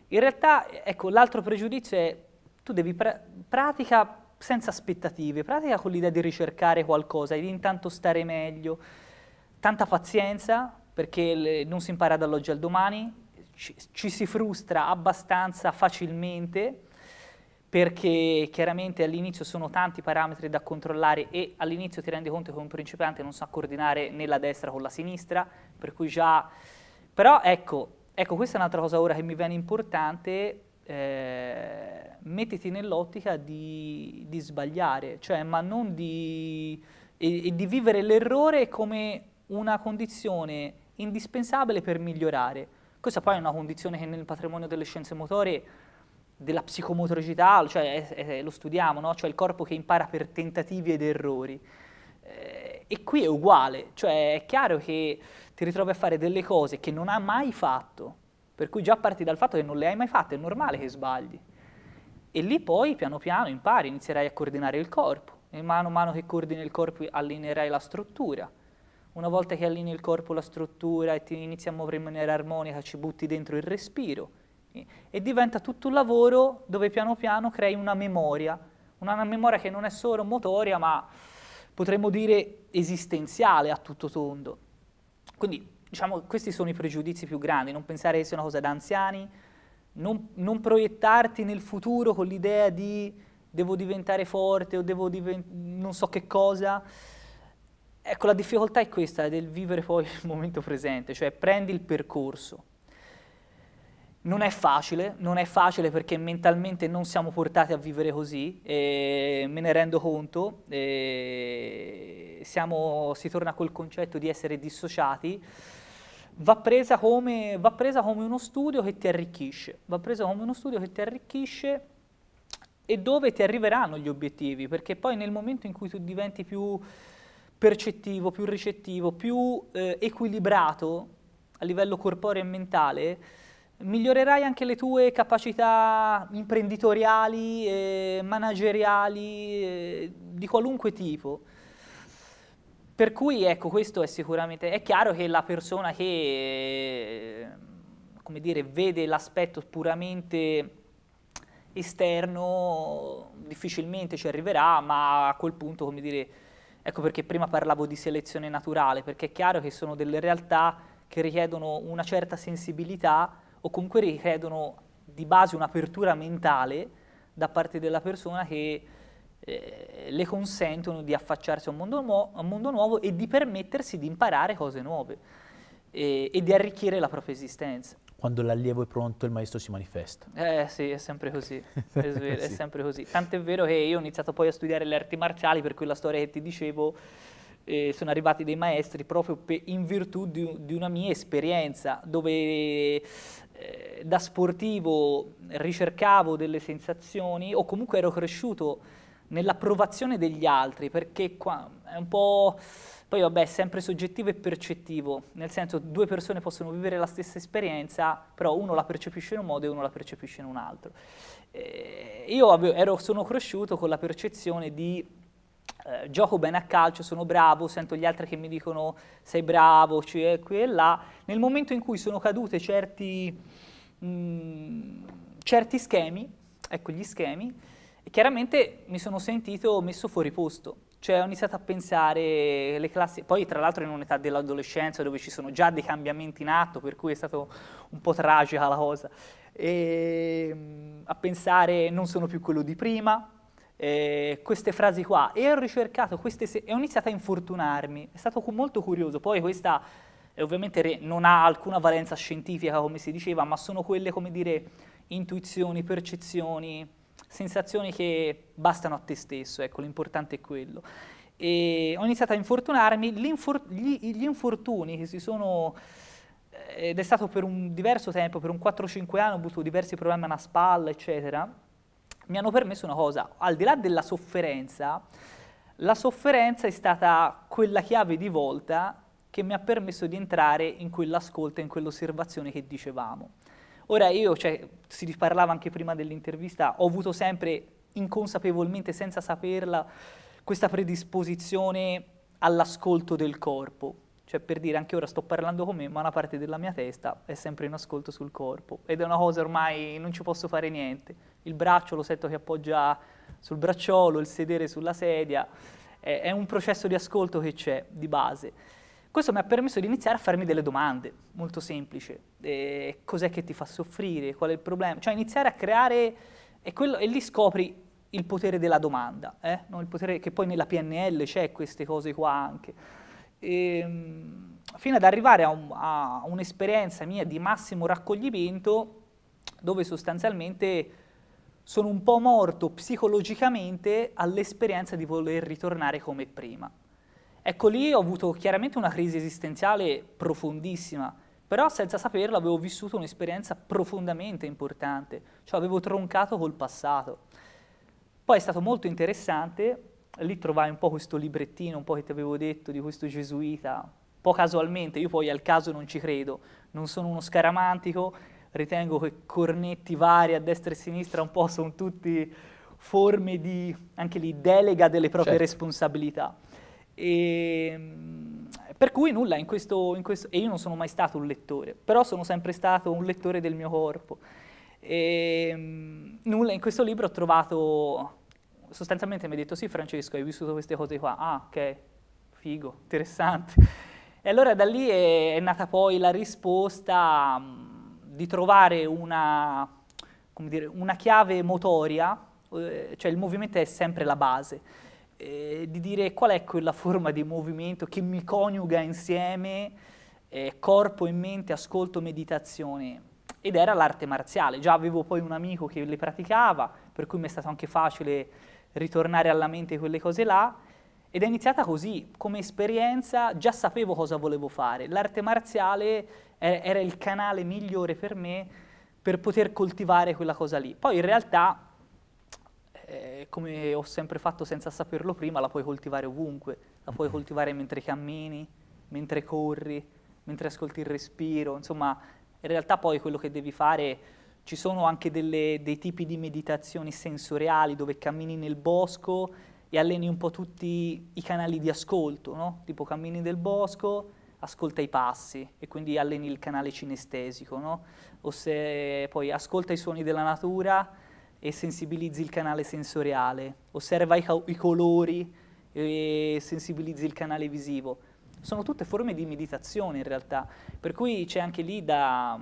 In realtà, ecco, l'altro pregiudizio è tu devi pra- pratica senza aspettative, pratica con l'idea di ricercare qualcosa, di intanto stare meglio, tanta pazienza, perché le, non si impara dall'oggi al domani, ci, ci si frustra abbastanza facilmente perché chiaramente all'inizio sono tanti parametri da controllare e all'inizio ti rendi conto che un principiante non sa coordinare né la destra con la sinistra, per cui già... Però ecco, ecco questa è un'altra cosa ora che mi viene importante, eh, mettiti nell'ottica di, di, sbagliare, cioè ma non di... e, e di vivere l'errore come una condizione indispensabile per migliorare. Questa poi è una condizione che nel patrimonio delle scienze motorie, della psicomotoricità, cioè, è, è, lo studiamo, no? cioè il corpo che impara per tentativi ed errori. Eh, e qui è uguale, cioè è chiaro che ti ritrovi a fare delle cose che non hai mai fatto, per cui già parti dal fatto che non le hai mai fatte, è normale che sbagli. E lì poi piano piano impari, inizierai a coordinare il corpo, e mano a mano che coordini il corpo allineerai la struttura. Una volta che allini il corpo, la struttura e ti inizi a muovere in maniera armonica, ci butti dentro il respiro e diventa tutto un lavoro dove piano piano crei una memoria, una memoria che non è solo motoria ma potremmo dire esistenziale a tutto tondo. Quindi diciamo questi sono i pregiudizi più grandi, non pensare che sia una cosa da anziani, non, non proiettarti nel futuro con l'idea di devo diventare forte o devo diventare non so che cosa. Ecco, la difficoltà è questa, del vivere poi il momento presente, cioè prendi il percorso. Non è facile, non è facile perché mentalmente non siamo portati a vivere così, me ne rendo conto, siamo, si torna col concetto di essere dissociati, va presa, come, va presa come uno studio che ti arricchisce, va presa come uno studio che ti arricchisce e dove ti arriveranno gli obiettivi, perché poi nel momento in cui tu diventi più percettivo, più ricettivo, più eh, equilibrato a livello corporeo e mentale, migliorerai anche le tue capacità imprenditoriali, eh, manageriali, eh, di qualunque tipo. Per cui ecco, questo è sicuramente, è chiaro che la persona che, eh, come dire, vede l'aspetto puramente esterno difficilmente ci arriverà, ma a quel punto, come dire, Ecco perché prima parlavo di selezione naturale, perché è chiaro che sono delle realtà che richiedono una certa sensibilità o comunque richiedono di base un'apertura mentale da parte della persona che eh, le consentono di affacciarsi a un, mondo a un mondo nuovo e di permettersi di imparare cose nuove e, eh, e di arricchire la propria esistenza quando l'allievo è pronto il maestro si manifesta. Eh sì, è sempre così, è, sì. è sempre così. Tant'è vero che io ho iniziato poi a studiare le arti marziali, per quella storia che ti dicevo, eh, sono arrivati dei maestri proprio in virtù di, di, una mia esperienza, dove eh, da sportivo ricercavo delle sensazioni o comunque ero cresciuto nell'approvazione degli altri, perché qua è un po' Poi vabbè è sempre soggettivo e percettivo, nel senso due persone possono vivere la stessa esperienza, però uno la percepisce in un modo e uno la percepisce in un altro. Eh, io ero, sono cresciuto con la percezione di eh, gioco bene a calcio, sono bravo, sento gli altri che mi dicono sei bravo, cioè qui e là. Nel momento in cui sono cadute certi, mh, mm, certi schemi, ecco gli schemi, chiaramente mi sono sentito messo fuori posto cioè ho iniziato a pensare le classi, poi tra l'altro in un'età dell'adolescenza dove ci sono già dei cambiamenti in atto, per cui è stato un po' tragica la cosa, e, ehm, a pensare non sono più quello di prima, eh, queste frasi qua e ho ricercato queste e ho iniziato a infortunarmi. È stato molto curioso. Poi questa eh, ovviamente non ha alcuna valenza scientifica, come si diceva, ma sono quelle, come dire, intuizioni, percezioni sensazioni che bastano a te stesso, ecco, l'importante è quello. E ho iniziato a infortunarmi, gli, gli, gli infortuni che si sono eh, ed è stato per un diverso tempo, per un 4-5 anni ho avuto diversi problemi alla spalla, eccetera, mi hanno permesso una cosa, al di là della sofferenza, la sofferenza è stata quella chiave di volta che mi ha permesso di entrare in quell'ascolto, in quell'osservazione che dicevamo. Ora io, cioè, si parlava anche prima dell'intervista, ho avuto sempre inconsapevolmente, senza saperla, questa predisposizione all'ascolto del corpo. Cioè per dire, anche ora sto parlando con me, ma una parte della mia testa è sempre in ascolto sul corpo. Ed è una cosa ormai non ci posso fare niente. Il braccio lo sento che appoggia sul bracciolo, il sedere sulla sedia. È, è un processo di ascolto che c'è, di base. Questo mi ha permesso di iniziare a farmi delle domande, molto semplici. Eh, cos'è che ti fa soffrire? Qual è il problema? Cioè iniziare a creare, e, quello, e lì scopri il potere della domanda, eh? no, il potere che poi nella PNL c'è queste cose qua anche. E, ehm, fino ad arrivare a, un, a un'esperienza mia di massimo raccoglimento dove sostanzialmente sono un po' morto psicologicamente all'esperienza di voler ritornare come prima. Ecco lì ho avuto chiaramente una crisi esistenziale profondissima, però senza saperlo avevo vissuto un'esperienza profondamente importante, cioè avevo troncato col passato. Poi è stato molto interessante, lì trovai un po' questo librettino, un po' che ti avevo detto di questo gesuita, un po' casualmente, io poi al caso non ci credo, non sono uno scaramantico, ritengo che cornetti vari a destra e a sinistra un po' sono tutti forme di, anche lì, delega delle proprie certo. responsabilità. E, ehm, per cui nulla, in questo, in questo, e io non sono mai stato un lettore, però sono sempre stato un lettore del mio corpo. E, ehm, nulla, in questo libro ho trovato, sostanzialmente mi ha detto sì Francesco, hai vissuto queste cose qua, ah ok, figo, interessante. E allora da lì è, è nata poi la risposta mm, di trovare una, dire, una chiave motoria, eh, cioè il movimento è sempre la base eh, di dire qual è quella forma di movimento che mi coniuga insieme eh, corpo e mente, ascolto, meditazione. Ed era l'arte marziale. Già avevo poi un amico che le praticava, per cui mi è stato anche facile ritornare alla mente quelle cose là. Ed è iniziata così, come esperienza già sapevo cosa volevo fare. L'arte marziale era il canale migliore per me per poter coltivare quella cosa lì. Poi in realtà eh, come ho sempre fatto senza saperlo prima, la puoi coltivare ovunque, la puoi mm-hmm. coltivare mentre cammini, mentre corri, mentre ascolti il respiro, insomma in realtà poi quello che devi fare, ci sono anche delle, dei tipi di meditazioni sensoriali dove cammini nel bosco e alleni un po' tutti i canali di ascolto, no? tipo cammini nel bosco, ascolta i passi e quindi alleni il canale cinestesico, no? o se poi ascolta i suoni della natura, e sensibilizzi il canale sensoriale, osserva i, i colori e sensibilizzi il canale visivo. Sono tutte forme di meditazione in realtà, per cui c'è anche lì da,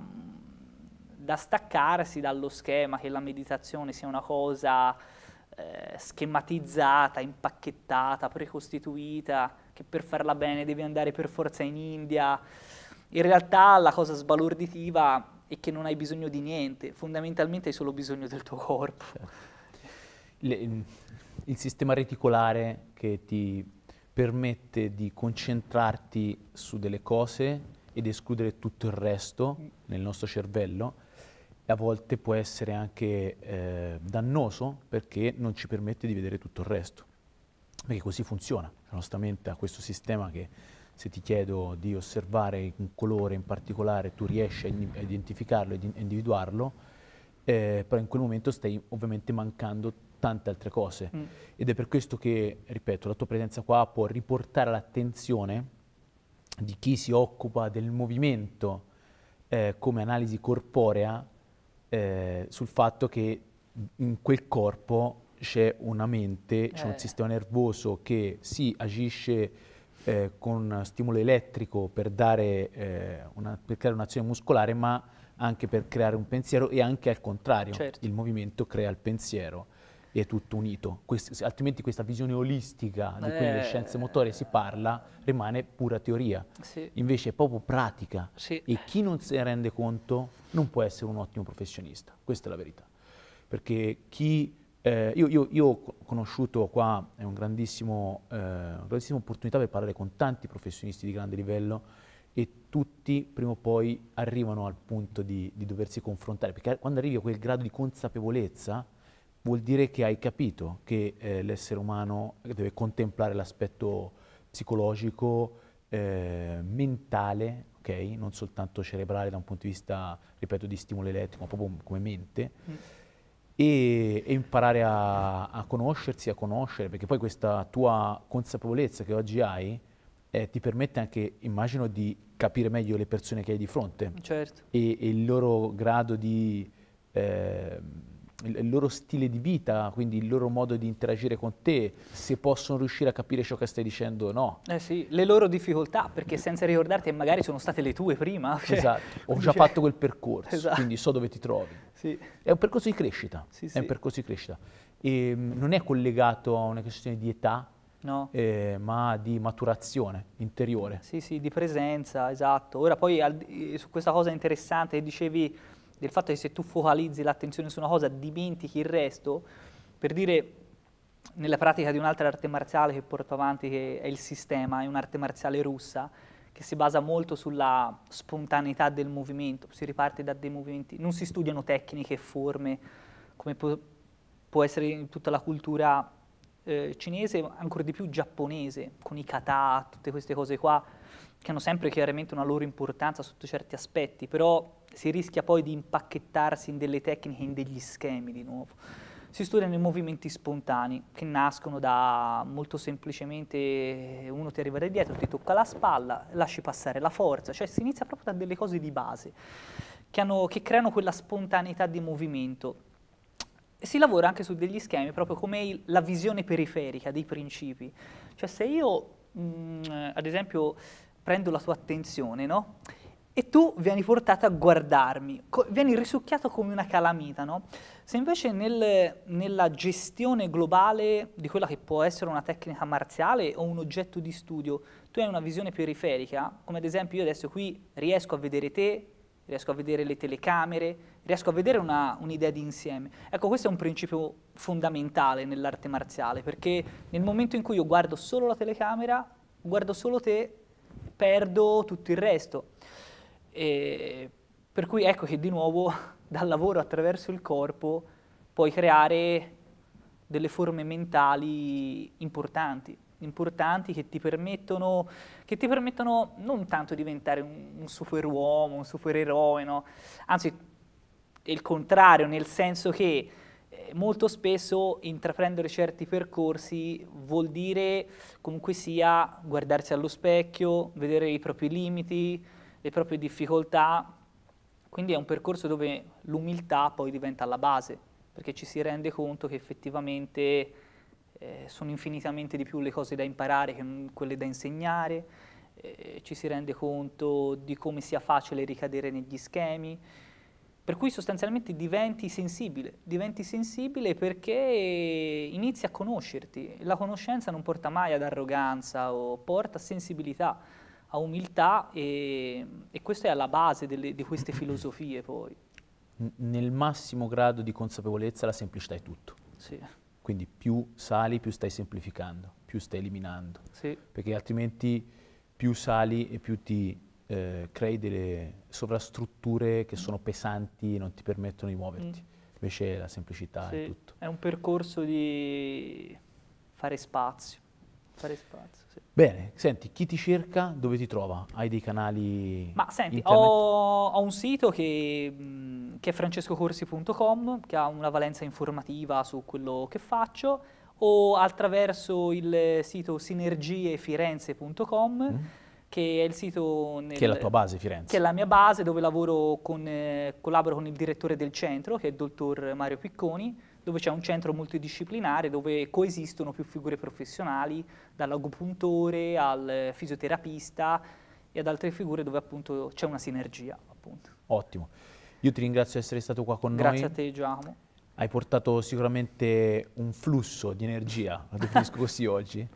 da staccarsi dallo schema che la meditazione sia una cosa eh, schematizzata, impacchettata, precostituita, che per farla bene devi andare per forza in India. In realtà la cosa sbalorditiva e che non hai bisogno di niente, fondamentalmente hai solo bisogno del tuo corpo. Le, il sistema reticolare che ti permette di concentrarti su delle cose ed escludere tutto il resto mm. nel nostro cervello, a volte può essere anche eh, dannoso perché non ci permette di vedere tutto il resto, perché così funziona, la nostra mente ha questo sistema che se ti chiedo di osservare un colore in particolare, tu riesci a identificarlo e individuarlo, eh, però in quel momento stai ovviamente mancando tante altre cose. Mm. Ed è per questo che, ripeto, la tua presenza qua può riportare l'attenzione di chi si occupa del movimento eh, come analisi corporea eh, sul fatto che in quel corpo c'è una mente, c'è un eh. sistema nervoso che si agisce eh, con stimolo elettrico per, dare, eh, una, per creare un'azione muscolare, ma anche per creare un pensiero e anche al contrario, certo. il movimento crea il pensiero e è tutto unito. Quest altrimenti questa visione olistica di eh, cui nelle scienze motorie si parla rimane pura teoria, sì. invece è proprio pratica sì. e chi non se ne rende conto non può essere un ottimo professionista, questa è la verità, perché chi eh, io, io, io, ho conosciuto qua, è un grandissimo, eh, una grandissima opportunità per parlare con tanti professionisti di grande livello e tutti prima o poi arrivano al punto di, di doversi confrontare, perché quando arrivi a quel grado di consapevolezza vuol dire che hai capito che eh, l'essere umano deve contemplare l'aspetto psicologico, eh, mentale, okay? non soltanto cerebrale da un punto di vista, ripeto, di stimolo elettrico, ma proprio come mente. Mm e, e imparare a, a, conoscersi, a conoscere, perché poi questa tua consapevolezza che oggi hai eh, ti permette anche, immagino, di capire meglio le persone che hai di fronte certo. e, e, il loro grado di... Eh, il loro stile di vita, quindi il loro modo di interagire con te, se possono riuscire a capire ciò che stai dicendo o no. Eh sì, le loro difficoltà, perché senza ricordarti magari sono state le tue prima. Cioè, esatto, ho già cioè... fatto quel percorso, esatto. quindi so dove ti trovi. Sì. È un percorso di crescita. Sì, sì. È un percorso di crescita. E ehm, non è collegato a una questione di età, no. eh, ma di maturazione interiore. Sì, sì, di presenza, esatto. Ora poi al, eh, su questa cosa interessante che dicevi del fatto che se tu focalizzi l'attenzione su una cosa dimentichi il resto, per dire nella pratica di un'altra arte marziale che porto avanti che è il sistema, è un'arte marziale russa, che si basa molto sulla spontaneità del movimento, si riparte da dei movimenti, non si studiano tecniche e forme come può, può essere in tutta la cultura eh, cinese, ancora di più giapponese, con i kata, tutte queste cose qua, che hanno sempre chiaramente una loro importanza sotto certi aspetti, però si rischia poi di impacchettarsi in delle tecniche, in degli schemi di nuovo si studiano i movimenti spontanei che nascono da molto semplicemente uno ti arriva da dietro, ti tocca la spalla, lasci passare la forza, cioè si inizia proprio da delle cose di base che, hanno, che creano quella spontaneità di movimento. E si lavora anche su degli schemi, proprio come il, la visione periferica dei principi. Cioè se io, mh, mm, ad esempio, prendo la tua attenzione, no? e tu vieni portato a guardarmi, co- vieni risucchiato come una calamita, no? Se invece nel, nella gestione globale di quella che può essere una tecnica marziale o un oggetto di studio, tu hai una visione periferica, come ad esempio io adesso qui riesco a vedere te, riesco a vedere le telecamere, riesco a vedere una, un'idea di insieme. Ecco, questo è un principio fondamentale nell'arte marziale, perché nel momento in cui io guardo solo la telecamera, guardo solo te, perdo tutto il resto. E per cui ecco che di nuovo dal lavoro attraverso il corpo puoi creare delle forme mentali importanti, importanti che ti permettono, che ti permettono non tanto diventare un, superuomo, un supereroe, no? anzi è il contrario, nel senso che eh, molto spesso intraprendere certi percorsi vuol dire comunque sia guardarsi allo specchio, vedere i propri limiti, le proprie difficoltà, quindi è un percorso dove l'umiltà poi diventa la base, perché ci si rende conto che effettivamente eh, sono infinitamente di più le cose da imparare che quelle da insegnare, eh, ci si rende conto di come sia facile ricadere negli schemi, per cui sostanzialmente diventi sensibile, diventi sensibile perché inizi a conoscerti. La conoscenza non porta mai ad arroganza o porta a sensibilità a umiltà e, e questo è alla base delle, di queste filosofie poi. Nel massimo grado di consapevolezza la semplicità è tutto. Sì. Quindi più sali, più stai semplificando, più stai eliminando. Sì. Perché altrimenti più sali e più ti eh, crei delle sovrastrutture che sono pesanti e non ti permettono di muoverti. Mm. Invece la semplicità sì. è tutto. È un percorso di fare spazio. Fare spazio, sì. Bene, senti, chi ti cerca, dove ti trova? Hai dei canali Ma senti, ho, ho, un sito che, che è francescocorsi.com, che ha una valenza informativa su quello che faccio, o attraverso il sito sinergiefirenze.com, mm che è il sito... Nel, che è la tua base, Firenze. Che è la mia base, dove lavoro con, eh, collaboro con il direttore del centro, che è il dottor Mario Picconi, dove c'è un centro multidisciplinare dove coesistono più figure professionali, dall'agopuntore al fisioterapista e ad altre figure dove appunto c'è una sinergia. Appunto. Ottimo. Io ti ringrazio di essere stato qua con Grazie noi. Grazie a te Giacomo. Hai portato sicuramente un flusso di energia, lo definisco così oggi,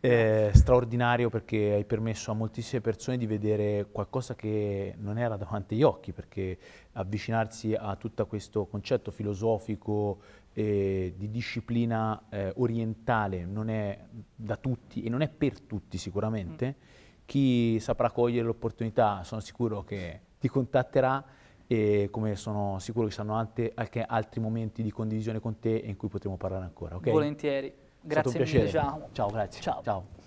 eh, straordinario perché hai permesso a moltissime persone di vedere qualcosa che non era davanti agli occhi, perché avvicinarsi a tutto questo concetto filosofico, eh, di disciplina eh, orientale non è da tutti e non è per tutti sicuramente, mm. chi saprà cogliere l'opportunità sono sicuro che ti contatterà e come sono sicuro che saranno anche, anche altri momenti di condivisione con te in cui potremo parlare ancora. Okay? Volentieri, grazie mille Ciao, ciao grazie. Ciao. ciao.